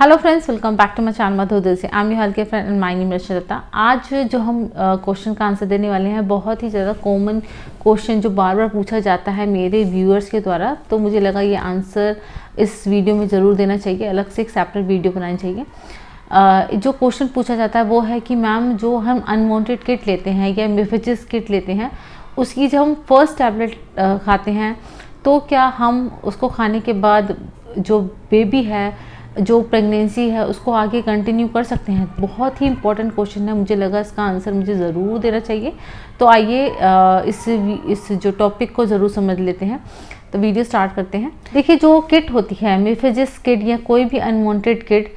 hello friends welcome back to my channel मधुदल से आम एम यू हल्के फ्रेंड एंड माय नेम आज जो हम क्वेश्चन का आंसर देने वाले हैं बहुत ही ज़्यादा कॉमन क्वेश्चन जो बार बार पूछा जाता है मेरे व्यूअर्स के द्वारा तो मुझे लगा ये आंसर इस वीडियो में ज़रूर देना चाहिए अलग से एक सेपरेट वीडियो बनानी चाहिए Uh, जो क्वेश्चन पूछा जाता है वो है कि मैम जो हम अनवांटेड किट लेते हैं या मिफिजिस किट लेते हैं उसकी जब हम फर्स्ट टैबलेट खाते हैं तो क्या हम उसको खाने के बाद जो बेबी है जो प्रेगनेंसी है उसको आगे कंटिन्यू कर सकते हैं बहुत ही इंपॉर्टेंट क्वेश्चन है मुझे लगा इसका आंसर मुझे ज़रूर देना चाहिए तो आइए इस इस जो टॉपिक को ज़रूर समझ लेते हैं तो वीडियो स्टार्ट करते हैं देखिए जो किट होती है मेफेजिस किट या कोई भी अनवांटेड किट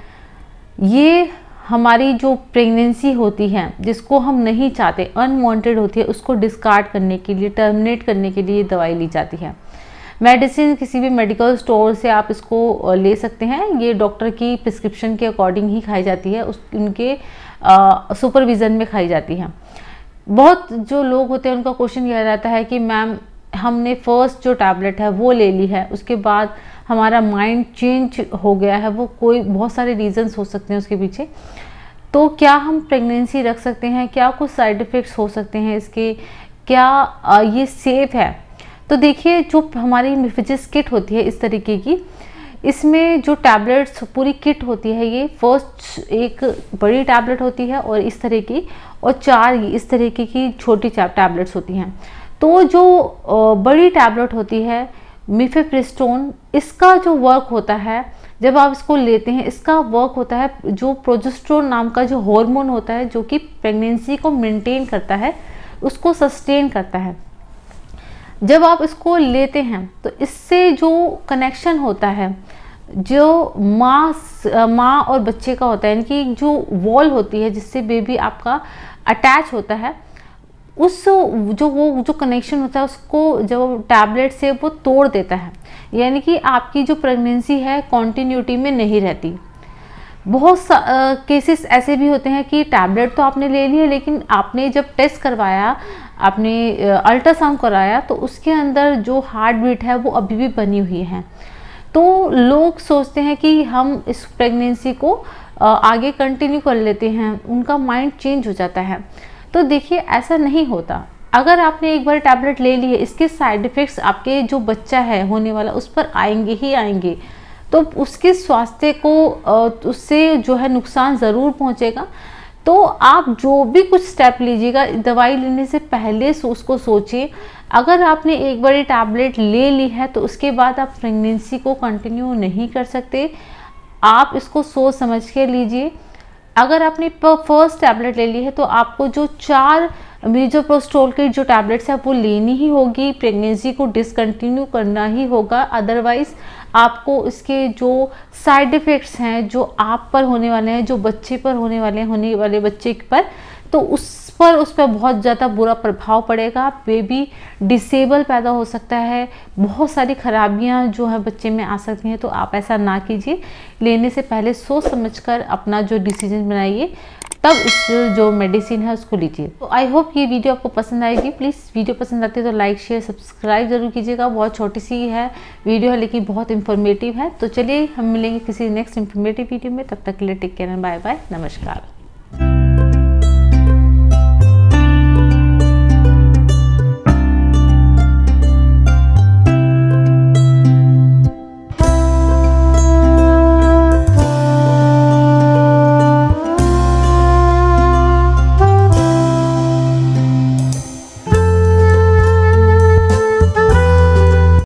ये हमारी जो प्रेगनेंसी होती है जिसको हम नहीं चाहते अनवांटेड होती है उसको डिस्कार्ड करने के लिए टर्मिनेट करने के लिए दवाई ली जाती है मेडिसिन किसी भी मेडिकल स्टोर से आप इसको ले सकते हैं ये डॉक्टर की प्रिस्क्रिप्शन के अकॉर्डिंग ही खाई जाती है उस उनके सुपरविज़न में खाई जाती है बहुत जो लोग होते हैं उनका क्वेश्चन यह रहता है कि मैम हमने फर्स्ट जो टैबलेट है वो ले ली है उसके बाद हमारा माइंड चेंज हो गया है वो कोई बहुत सारे रीजंस हो सकते हैं उसके पीछे तो क्या हम प्रेगनेंसी रख सकते हैं क्या कुछ साइड इफ़ेक्ट्स हो सकते हैं इसके क्या ये सेफ़ है तो देखिए जो हमारी मिफिजिस किट होती है इस तरीके की इसमें जो टैबलेट्स पूरी किट होती है ये फर्स्ट एक बड़ी टैबलेट होती है और इस तरह की और चार इस तरीके की छोटी टैबलेट्स होती हैं तो जो बड़ी टैबलेट होती है मिफेप्रिस्टोन इसका जो वर्क होता है जब आप इसको लेते हैं इसका वर्क होता है जो प्रोजेस्ट्रोन नाम का जो हार्मोन होता है जो कि प्रेगनेंसी को मेंटेन करता है उसको सस्टेन करता है जब आप इसको लेते हैं तो इससे जो कनेक्शन होता है जो माँ माँ और बच्चे का होता है यानी कि जो वॉल होती है जिससे बेबी आपका अटैच होता है उस जो वो जो कनेक्शन होता है उसको जब टैबलेट से वो तोड़ देता है यानी कि आपकी जो प्रेगनेंसी है कॉन्टीन्यूटी में नहीं रहती बहुत केसेस ऐसे भी होते हैं कि टैबलेट तो आपने ले लिया लेकिन आपने जब टेस्ट करवाया आपने अल्ट्रासाउंड कराया तो उसके अंदर जो हार्ट बीट है वो अभी भी बनी हुई है तो लोग सोचते हैं कि हम इस प्रेगनेंसी को आगे कंटिन्यू कर लेते हैं उनका माइंड चेंज हो जाता है तो देखिए ऐसा नहीं होता अगर आपने एक बार टैबलेट ले ली है इसके साइड इफ़ेक्ट्स आपके जो बच्चा है होने वाला उस पर आएंगे ही आएंगे तो उसके स्वास्थ्य को उससे जो है नुकसान ज़रूर पहुँचेगा तो आप जो भी कुछ स्टेप लीजिएगा दवाई लेने से पहले उसको सोचिए अगर आपने एक बड़ी टैबलेट ले ली है तो उसके बाद आप प्रेगनेंसी को कंटिन्यू नहीं कर सकते आप इसको सोच समझ के लीजिए अगर आपने फर्स्ट टैबलेट ले ली है तो आपको जो चार म्यूजोप्रोस्टोल की जो टैबलेट्स है वो लेनी ही होगी प्रेगनेंसी को डिसकंटिन्यू करना ही होगा अदरवाइज़ आपको इसके जो साइड इफ़ेक्ट्स हैं जो आप पर होने वाले हैं जो बच्चे पर होने वाले होने वाले बच्चे पर तो उस पर उस पर बहुत ज़्यादा बुरा प्रभाव पड़ेगा बेबी डिसेबल पैदा हो सकता है बहुत सारी खराबियाँ जो है बच्चे में आ सकती हैं तो आप ऐसा ना कीजिए लेने से पहले सोच समझकर अपना जो डिसीजन बनाइए तब इस जो मेडिसिन है उसको लीजिए तो आई होप ये वीडियो आपको पसंद आएगी प्लीज़ वीडियो पसंद आती है तो लाइक शेयर सब्सक्राइब जरूर कीजिएगा बहुत छोटी सी है वीडियो है लेकिन बहुत इन्फॉर्मेटिव है तो चलिए हम मिलेंगे किसी नेक्स्ट इन्फॉर्मेटिव वीडियो में तब तक के लिए टेक केयर बाय बाय नमस्कार